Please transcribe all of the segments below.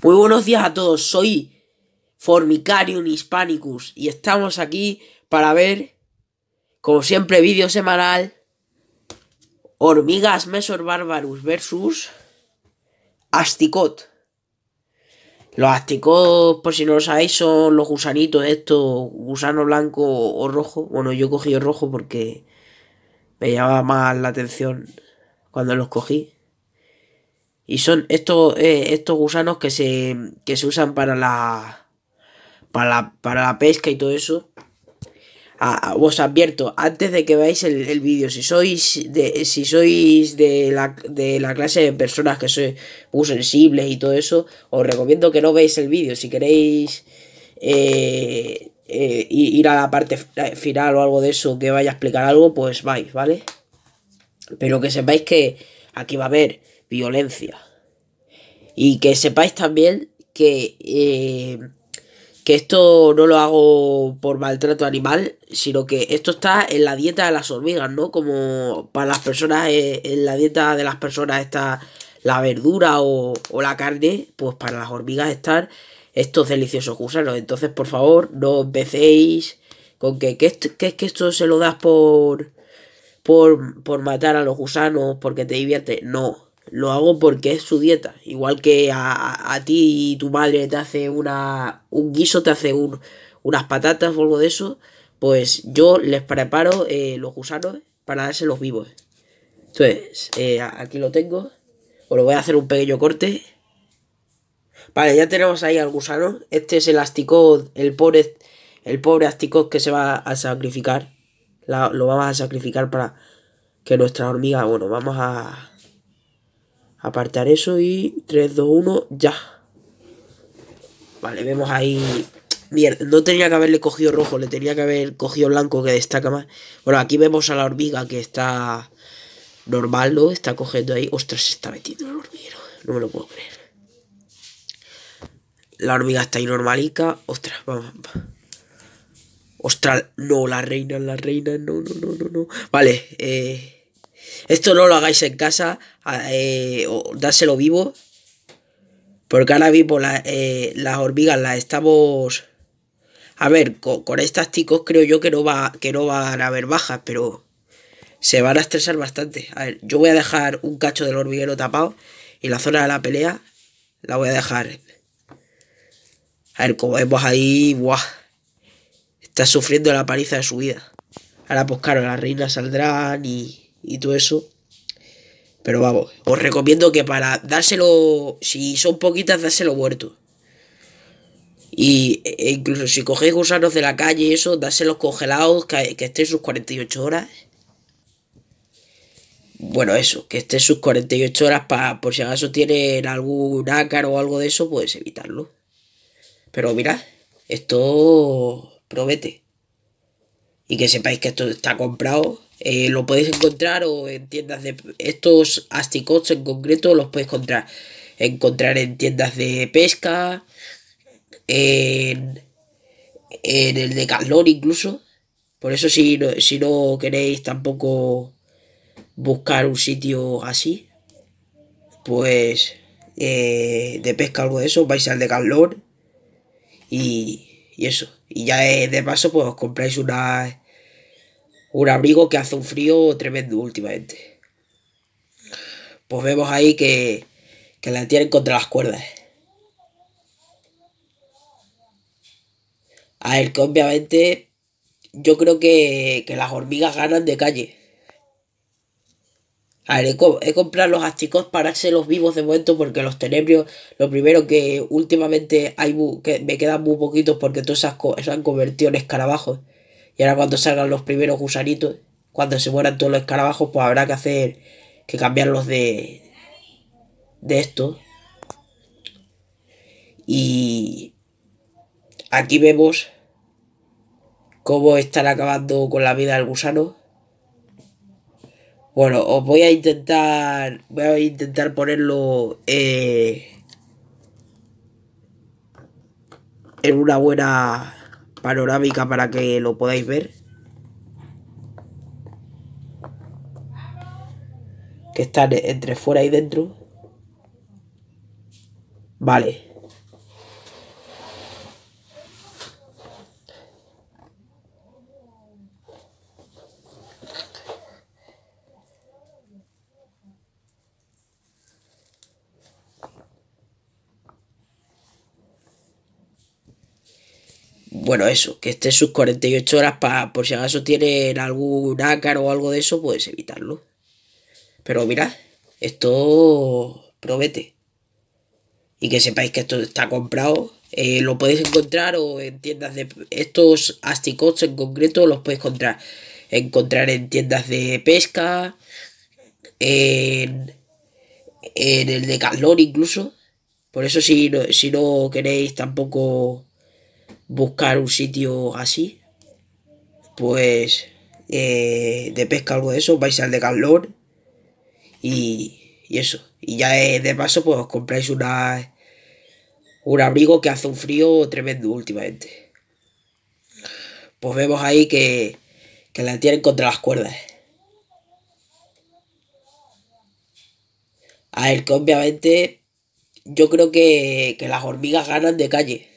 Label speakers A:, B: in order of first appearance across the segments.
A: Muy buenos días a todos, soy Formicarium Hispanicus y estamos aquí para ver, como siempre, vídeo semanal Hormigas Mesor Barbarus versus Asticot. Los Asticot, por si no lo sabéis, son los gusanitos estos, gusano blanco o rojo. Bueno, yo cogí el rojo porque me llamaba más la atención cuando los cogí. Y son estos, eh, estos gusanos que se, que se usan para la, para la, para la pesca y todo eso. os advierto, antes de que veáis el, vídeo, si sois de, si sois de la, clase de personas que sois muy sensibles y todo eso, os recomiendo que no veáis el vídeo. Si queréis eh, eh, ir a la parte final o algo de eso que vaya a explicar algo, pues vais, ¿vale? Pero que sepáis que aquí va a haber violencia. Y que sepáis también que, eh, que esto no lo hago por maltrato animal, sino que esto está en la dieta de las hormigas, ¿no? Como para las personas, eh, en la dieta de las personas está la verdura o, la carne, pues para las hormigas están estos deliciosos gusanos. Entonces, por favor, no empecéis con que, esto, que, que esto se lo das por, por matar a los gusanos porque te divierte. No, lo hago porque es su dieta. Igual que a, ti y tu madre te hace una, un guiso, te hace unas patatas o algo de eso, pues yo les preparo eh, los gusanos para dárselos vivos. Entonces, eh, aquí lo tengo. Os lo voy a hacer un pequeño corte. Vale, ya tenemos ahí al gusano. Este es el asticot, el pobre, el pobre asticot que se va a sacrificar. lo vamos a sacrificar para que nuestra hormiga, bueno, vamos a Apartar eso y 3, 2, 1, ya. Vale, vemos ahí... Mierda, no tenía que haberle cogido rojo, le tenía que haber cogido blanco que destaca más. Bueno, aquí vemos a la hormiga que está normal, ¿no? Está cogiendo ahí... Ostras, se está metiendo el hormiguero. No me lo puedo creer. La hormiga está ahí normalica. Ostras, vamos. vamos. Ostras, no, la reina, la reina, no, no, no, no, no. Vale, eh, esto no lo hagáis en casa. Eh, dárselo vivo. Porque ahora mismo eh, las hormigas las estamos... A ver, con, estas ticos creo yo que no, va, que no van a haber bajas, pero se van a estresar bastante. A ver, yo voy a dejar un cacho del hormiguero tapado y la zona de la pelea la voy a dejar. A ver, como vemos ahí, Está sufriendo la paliza de su vida. Ahora pues claro, las reinas saldrán y, y todo eso. Pero vamos, os recomiendo que para dárselo, si son poquitas, dárselo muerto. Y e incluso si cogéis gusanos de la calle y eso, dárselos congelados, que, que estén sus 48 horas. Bueno, eso, que estén sus 48 horas para, por si acaso tienen algún ácaro o algo de eso, puedes evitarlo. Pero mirad, esto promete. Y que sepáis que esto está comprado eh, lo podéis encontrar o en tiendas de... Estos asticots en concreto los podéis encontrar, encontrar en tiendas de pesca, en, en el de calor incluso. Por eso si no, si no queréis tampoco buscar un sitio así, pues eh, de pesca algo de eso, vais al de calor y, y eso. Y ya eh, de, paso pues os compráis una un abrigo que hace un frío tremendo últimamente. Pues vemos ahí que, que la tienen contra las cuerdas. A ver, que obviamente yo creo que, que las hormigas ganan de calle. A ver, he, comprado los asticos para los vivos de momento porque los tenebrios, lo primero que últimamente hay que me quedan muy poquitos porque todos se han convertido en escarabajos. Y ahora cuando salgan los primeros gusanitos, cuando se mueran todos los escarabajos, pues habrá que hacer, que cambiarlos de, de esto. Y aquí vemos cómo están acabando con la vida del gusano. Bueno, os voy a intentar, voy a intentar ponerlo eh, en una buena panorámica para que lo podáis ver. Que están entre fuera y dentro. Vale. eso, que esté sus 48 horas para, por si acaso tienen algún ácaro o algo de eso, puedes evitarlo. Pero mirad, esto promete. Y que sepáis que esto está comprado. Eh, lo podéis encontrar o en tiendas de... Estos asticots en concreto los puedes encontrar. Encontrar en tiendas de pesca. En, en el de calor incluso. Por eso si no, si no queréis tampoco buscar un sitio así, pues eh, de pesca algo de eso, vais al de calor y, eso. Y ya de, paso, pues compráis una, un abrigo que hace un frío tremendo últimamente. Pues vemos ahí que, que la tienen contra las cuerdas. A ver, que obviamente yo creo que, que las hormigas ganan de calle.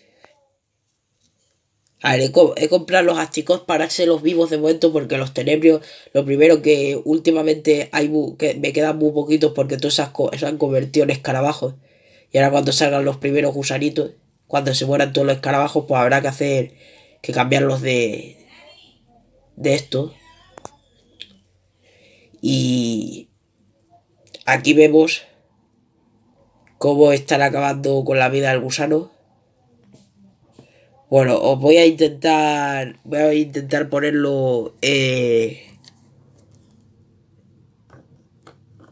A: A ver, he, comprado los asticos para hacerlos vivos de momento porque los tenebrios, lo primero que últimamente hay que me quedan muy poquitos porque todos se han, convertido en escarabajos. Y ahora cuando salgan los primeros gusanitos, cuando se mueran todos los escarabajos, pues habrá que hacer, que cambiarlos de, de esto. Y aquí vemos cómo están acabando con la vida del gusano. Bueno, os voy a intentar. Voy a intentar ponerlo. Eh,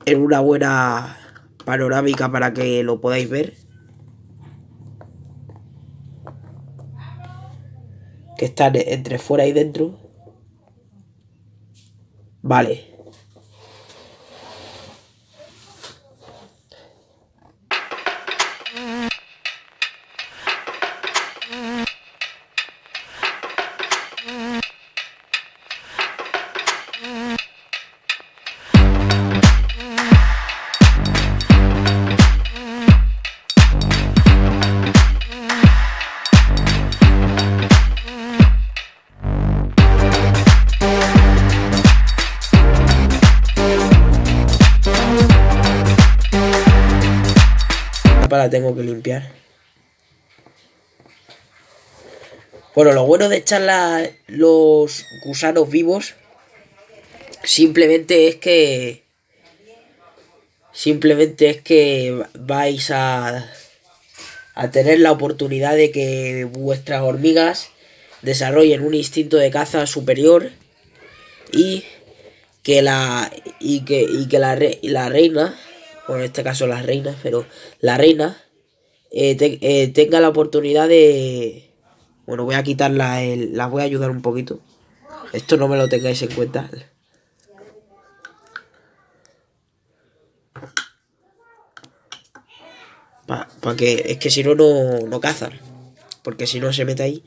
A: en una buena panorámica para que lo podáis ver. Que están entre fuera y dentro. Vale. Bueno, lo bueno de echar los gusanos vivos simplemente es que... Simplemente es que vais a, a tener la oportunidad de que vuestras hormigas desarrollen un instinto de caza superior y que la y que, la, reina bueno en este caso las reinas pero la reina eh, eh, tenga la oportunidad de bueno, voy a quitarla, las voy a ayudar un poquito. Esto no me lo tengáis en cuenta. Para que, es que si no, no cazan. Porque si no se mete ahí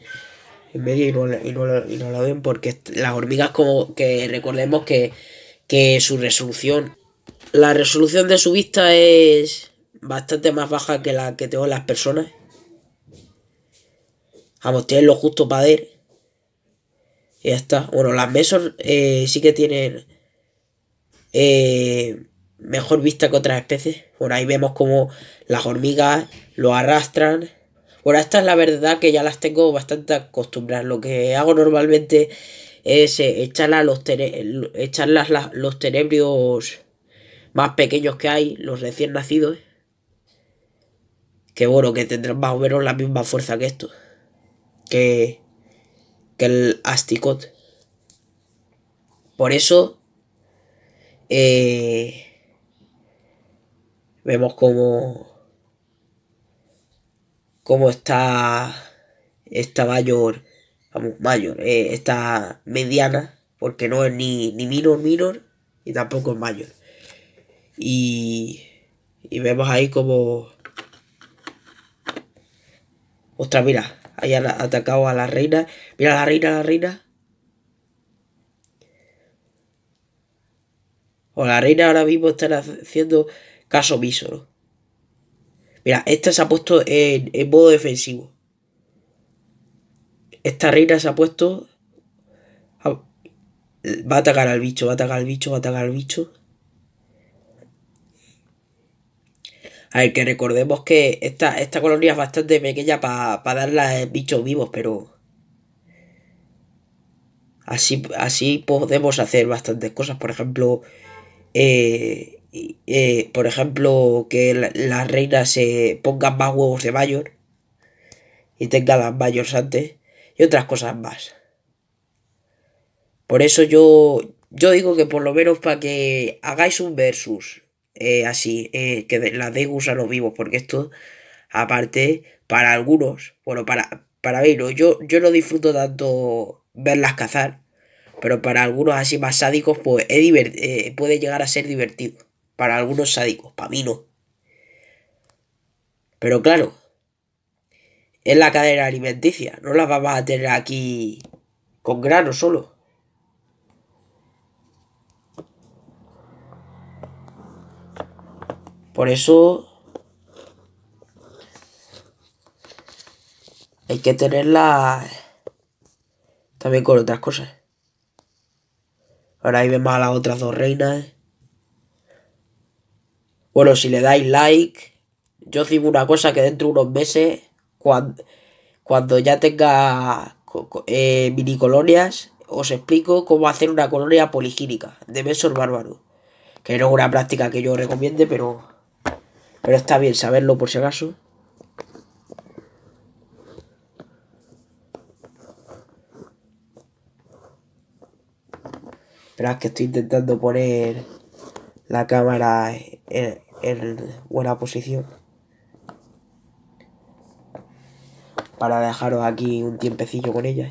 A: en medio y no, la ven. Porque las hormigas, como que recordemos que, que su resolución, la resolución de su vista es bastante más baja que la que tengo las personas. Vamos, tienen lo justo para ver. Y ya está. Bueno, las mesas eh, sí que tienen eh, mejor vista que otras especies. Bueno, ahí vemos como las hormigas lo arrastran. Bueno, esta es la verdad que ya las tengo bastante acostumbradas. Lo que hago normalmente es eh, echarlas los, los tenebrios más pequeños que hay, los recién nacidos. Que bueno, que tendrán más o menos la misma fuerza que estos que, el Asticot. Por eso eh, vemos como cómo está esta mayor, vamos, mayor, eh, esta mediana, porque no es ni, ni minor, minor, y tampoco es mayor. Y, y vemos ahí como... Ostras, mira, hayan atacado a la reina. Mira la reina, la reina. O la reina ahora mismo están haciendo caso omiso, Mira, esta se ha puesto en, modo defensivo. Esta reina se ha puesto... va a atacar al bicho, va a atacar al bicho, va a atacar al bicho. A ver, que recordemos que esta, esta colonia es bastante pequeña para pa darla eh, bichos vivos, pero... Así, así podemos hacer bastantes cosas. Por ejemplo, eh, eh, por ejemplo, que la, las reinas se pongan más huevos de mayor y tenga las mayores antes y otras cosas más. Por eso yo, yo digo que por lo menos para que hagáis un versus así, que las de los vivos, porque esto, aparte, para algunos, bueno, para, para mí no, yo, yo no disfruto tanto verlas cazar, pero para algunos así más sádicos, pues eh, puede llegar a ser divertido. Para algunos sádicos, para mí no. Pero claro, es la cadena alimenticia, no las vamos a tener aquí con grano solo. Por eso hay que tenerla también con otras cosas. Ahora ahí vemos a las otras dos reinas. ¿eh? Bueno, si le dais like, yo os digo una cosa que dentro de unos meses, cuando, ya tenga eh, mini colonias, os explico cómo hacer una colonia poligínica de Besor bárbaro. Que no es una práctica que yo recomiende, pero pero está bien saberlo por si acaso. Esperad que estoy intentando poner la cámara en, en buena posición. Para dejaros aquí un tiempecillo con ella.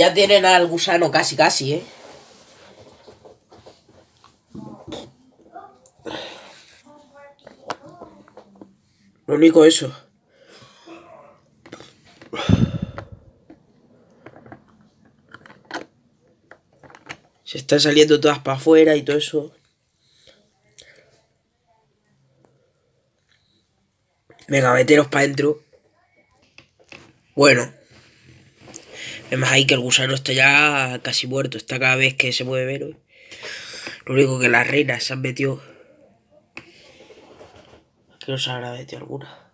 A: ya tienen al gusano casi, casi, ¿eh? Lo único eso. Se están saliendo todas para afuera y todo eso. Venga, meteros para adentro. Bueno. Es más, ahí que el gusano está ya casi muerto. Está cada vez que se mueve menos. Lo único que las reinas se han metido. Que no se habrá metido alguna.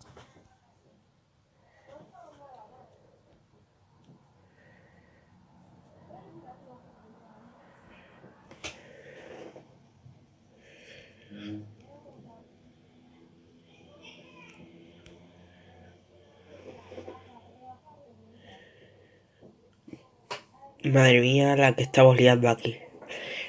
A: Madre mía, la que estamos liando aquí.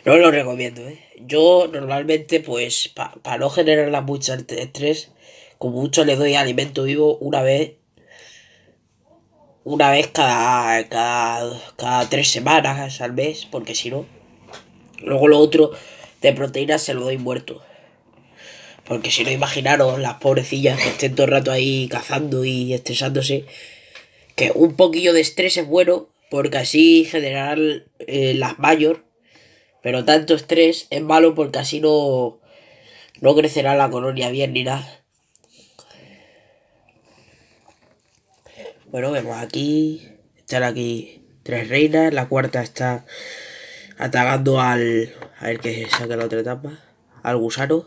A: No lo recomiendo, ¿eh? Yo normalmente, pues, para no generarla mucho estrés, como mucho le doy alimento vivo una vez. Una vez cada, cada, cada tres semanas al mes, porque si no. Luego lo otro de proteínas se lo doy muerto. Porque si no, imaginaros las pobrecillas que estén todo el rato ahí cazando y estresándose. Que un poquillo de estrés es bueno, porque así generarán eh, las mayores. Pero tanto estrés es malo porque así no, no crecerá la colonia bien ni nada. Bueno, vemos aquí. Están aquí tres reinas. La cuarta está atacando al. A ver que saca la otra etapa. Al gusano.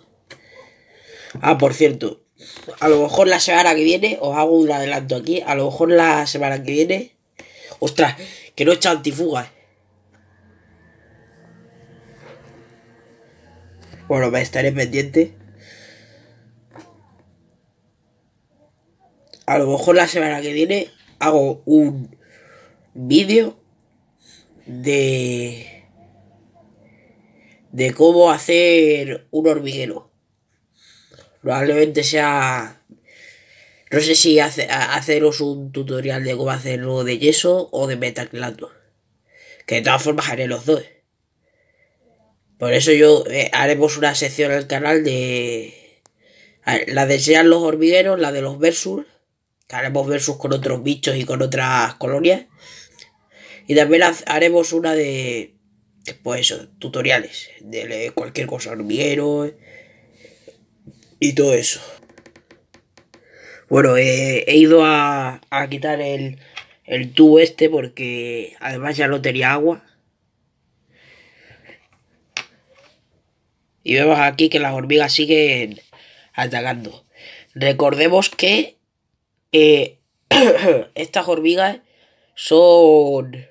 A: Ah, por cierto. A lo mejor la semana que viene, os hago un adelanto aquí. A lo mejor la semana que viene Ostras, que no echa antifugas. Eh. Bueno, me estaré pendiente. A lo mejor la semana que viene hago un vídeo de de cómo hacer un hormiguero. Probablemente sea no sé si haceros un tutorial de cómo hacerlo de yeso o de metaclando. Que de todas formas haré los dos. Por eso yo eh, haremos una sección al canal de... La de sean los hormigueros, la de los versus. Que haremos versus con otros bichos y con otras colonias. Y también haremos una de... Pues eso, tutoriales. De cualquier cosa, hormiguero. Y todo eso. Bueno, he ido a, quitar el, el, tubo este porque además ya no tenía agua. Y vemos aquí que las hormigas siguen atacando. Recordemos que eh, estas hormigas son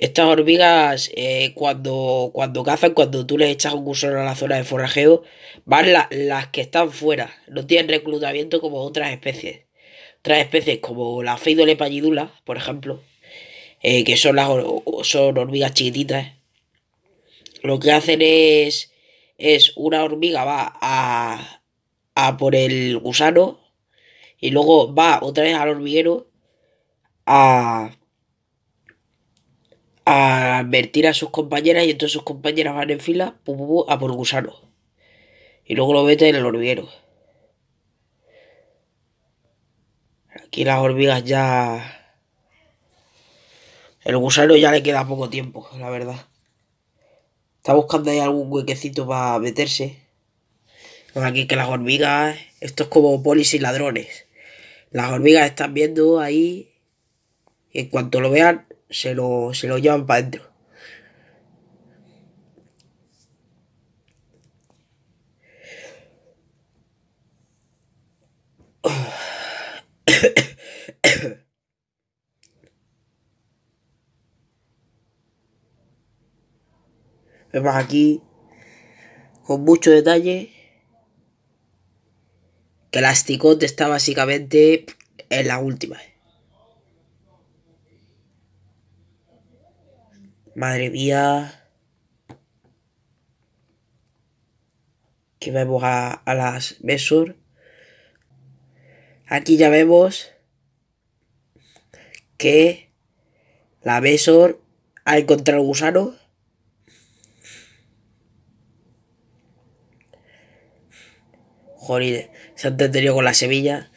A: Estas hormigas, eh, cuando, cuando cazan, cuando tú les echas un cursor a la zona de forrajeo, van las que están fuera. No tienen reclutamiento como otras especies. Otras especies como la feidole por ejemplo, eh, que son, las, hormigas chiquititas. Lo que hacen es, es una hormiga va a, a por el gusano y luego va otra vez al hormiguero a a advertir a sus compañeras y entonces sus compañeras van en fila a por gusano. Y luego lo meten en el hormiguero. Aquí las hormigas ya... El gusano ya le queda poco tiempo, la verdad. Está buscando ahí algún huequecito para meterse. Pues aquí que las hormigas... Esto es como polis y ladrones. Las hormigas están viendo ahí... en cuanto lo vean, se lo, se llevan para adentro. Vemos aquí con mucho detalle que el asticote está básicamente en la última. Madre mía. Aquí vemos a, a las Besor. Aquí ya vemos que la Besor ha encontrado el gusano. Joder, se han con la semilla.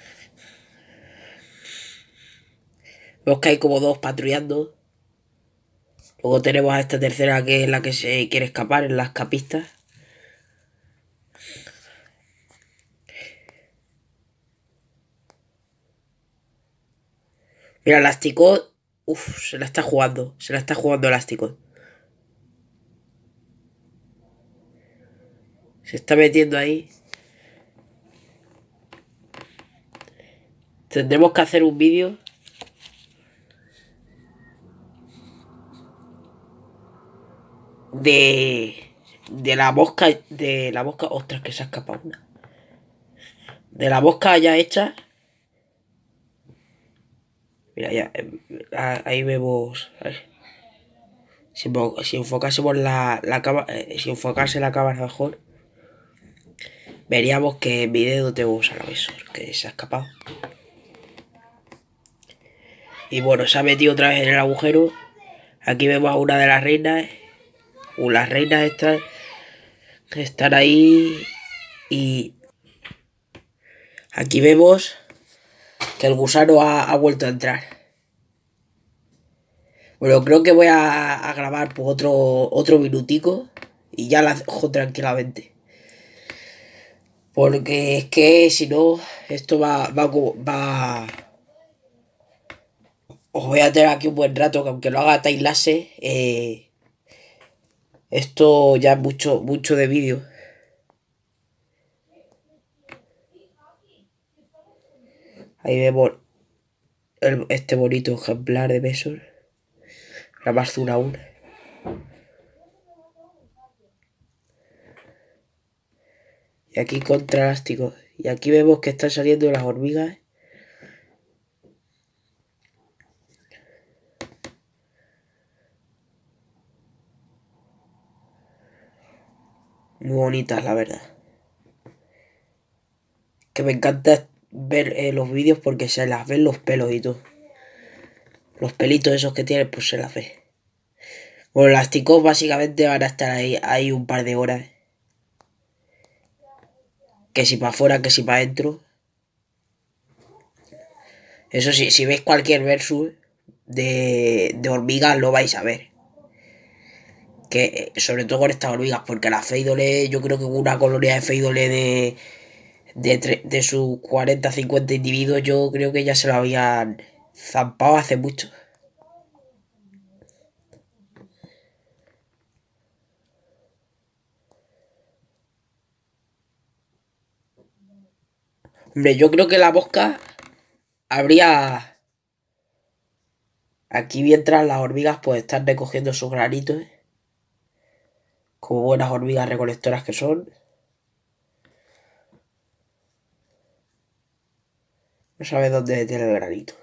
A: Vemos que hay como dos patrullando. Luego tenemos a esta tercera que es la que se quiere escapar, en las capistas. Mira, Elástico. Uf, se la está jugando. Se la está jugando Elástico. Se está metiendo ahí. Tendremos que hacer un vídeo de, de la mosca de la mosca ostras, que se ha escapado De la mosca ya hecha. Mira, ya, eh, ahí vemos, Si, si, enfocásemos la, la eh, si enfocase la cámara mejor, veríamos que en mi dedo Tengo un que se ha escapado. Y bueno, se ha metido otra vez en el agujero. Aquí vemos a una de las reinas o las reinas estas están ahí y aquí vemos que el gusano ha, vuelto a entrar. Bueno, creo que voy a, grabar por otro, otro minutico y ya la dejo tranquilamente. Porque es que si no, esto va, va, va... Os voy a tener aquí un buen rato, que aunque lo haga Tailase, eh, esto ya mucho, mucho de vídeo. Ahí vemos este bonito ejemplar de besos La más una aún. Y aquí contralástico. Y aquí vemos que están saliendo las hormigas. muy bonitas, la verdad. Que me encanta ver eh, los vídeos porque se las ven los pelos y todo. Los pelitos esos que tiene, pues se las ve. Bueno, las ticos básicamente van a estar ahí, un par de horas. Que si para afuera, que si para adentro. Eso sí, si veis cualquier versus de, de hormigas lo vais a ver que sobre todo con estas hormigas porque la las Feidole, yo creo que una colonia de Feidole de, de, sus 40, 50 individuos, yo creo que ya se lo habían zampado hace mucho. Hombre, yo creo que la mosca habría... Aquí mientras las hormigas pues están recogiendo sus granitos. ¿eh? como buenas hormigas recolectoras que son. No sabe dónde tiene el granito.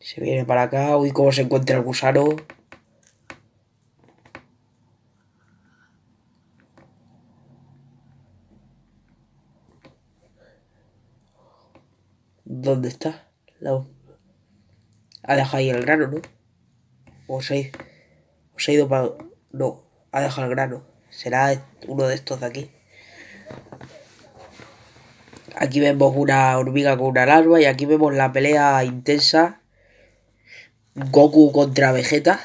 A: Se viene para acá. Uy, cómo se encuentra el gusano. ¿Dónde está? La... Ha dejado ahí el grano, ¿no? O se, ha... ha ido para... No, ha dejado el grano. Será uno de estos de aquí. Aquí vemos una hormiga con una larva y aquí vemos la pelea intensa. Goku contra Vegeta.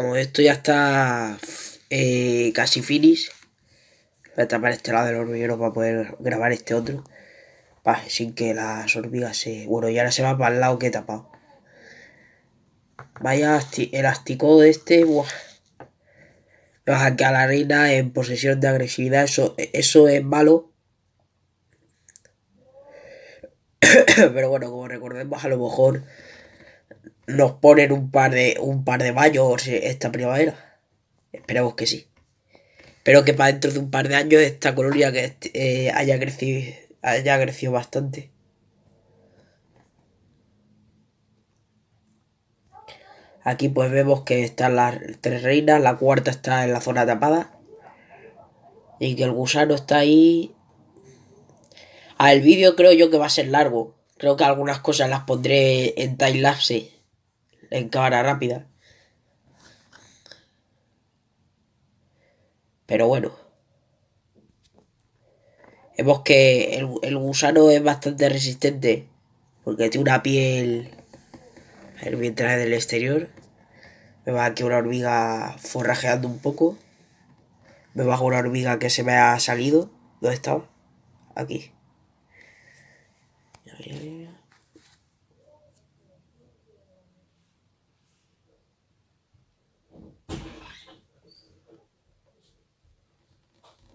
A: Vamos, esto ya está eh, casi finis Voy a tapar este lado del hormiguero para poder grabar este otro. sin que las hormigas se... Bueno, y ahora se va para el lado que he tapado. Vaya elástico de este. Buah. a que a la reina en posesión de agresividad. Eso, eso es malo. Pero bueno, como recordemos, a lo mejor nos ponen un par de un par de esta primavera. Esperemos que sí. Espero que para dentro de un par de años esta colonia que eh, haya crecido haya crecido bastante. Aquí pues vemos que están las tres reinas, la cuarta está en la zona tapada. Y que el gusano está ahí. el vídeo creo yo que va a ser largo. Creo que algunas cosas las pondré en timelapse en cámara rápida. Pero bueno. Vemos que el, gusano es bastante resistente. Porque tiene una piel... el vientre del exterior. Me va aquí una hormiga forrajeando un poco. Me bajo una hormiga que se me ha salido. ¿Dónde está? Aquí.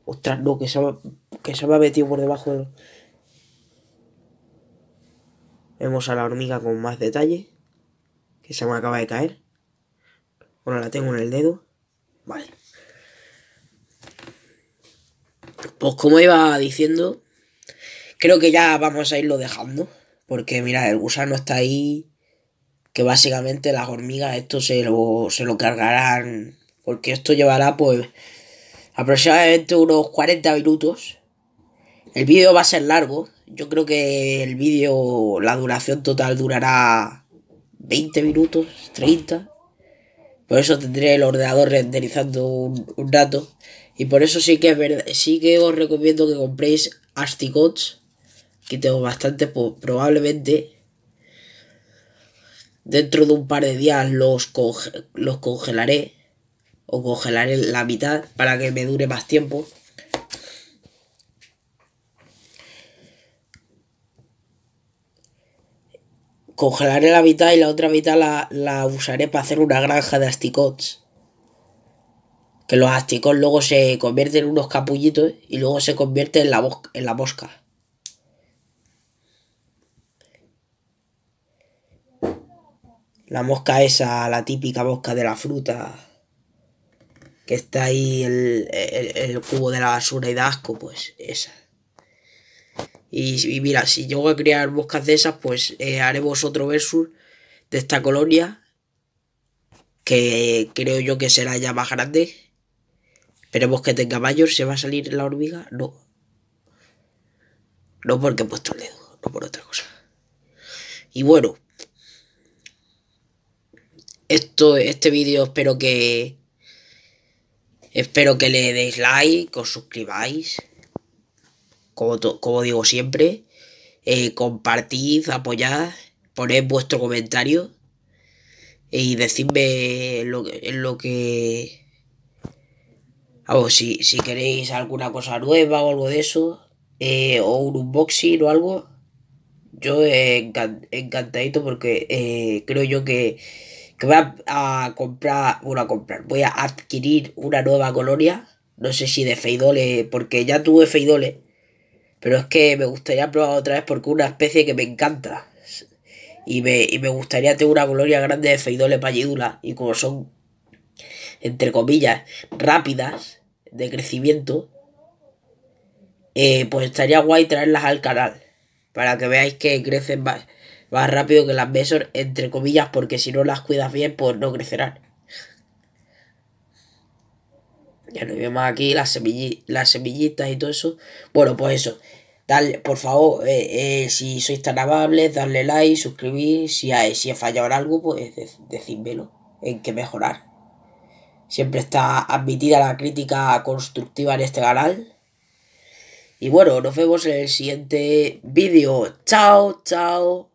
A: Ostras, no, que se, va, que se ha metido por debajo Vemos a la hormiga con más detalle. Que se me acaba de caer. Bueno, la tengo en el dedo. Vale. Pues como iba diciendo, creo que ya vamos a irlo dejando. Porque mira, el gusano está ahí. Que básicamente las hormigas esto se lo, se lo cargarán. Porque esto llevará pues aproximadamente unos 40 minutos. El vídeo va a ser largo. Yo creo que el vídeo, la duración total durará 20 minutos, 30. Por eso tendré el ordenador renderizando un, rato. Y por eso sí que es sí que os recomiendo que compréis Asticots. Que tengo bastante, pues, probablemente dentro de un par de días los, los congelaré o congelaré la mitad para que me dure más tiempo. Congelaré la mitad y la otra mitad la, usaré para hacer una granja de asticots. Que los asticots luego se convierten en unos capullitos y luego se convierten en la, en la mosca. La mosca esa, la típica mosca de la fruta que está ahí el, cubo de la basura y de asco, pues esa. Y, mira, si yo voy a crear moscas de esas, pues eh, haremos otro versus de esta colonia. Que creo yo que será ya más grande. Esperemos que tenga mayor. ¿Se va a salir la hormiga? No. No porque he puesto el dedo, no por otra cosa. Y bueno. Esto, este vídeo espero que, Espero que le deis like, que os suscribáis, como, como digo siempre. Eh, compartid, apoyad, poned vuestro comentario y decidme lo, lo que... si, queréis alguna cosa nueva o algo de eso, eh, o un unboxing o algo, yo encantadito porque eh, creo yo que que voy a, comprar, bueno, a comprar, voy a adquirir una nueva colonia. No sé si de Feidole, porque ya tuve Feidole, pero es que me gustaría probar otra vez porque es una especie que me encanta. Y me, y me gustaría tener una colonia grande de Feidole pallidula. Y como son, entre comillas, rápidas de crecimiento, eh, pues estaría guay traerlas al canal para que veáis que crecen más más rápido que las besos, entre comillas, porque si no las cuidas bien, pues no crecerán. Ya no vemos aquí las, las semillitas y todo eso. Bueno, pues eso. Dale, por favor, eh, eh, si sois tan amables, darle like, suscribir. Si, si he fallado algo, pues decídmelo. En qué mejorar. Siempre está admitida la crítica constructiva en este canal. Y bueno, nos vemos en el siguiente vídeo. Chao, chao.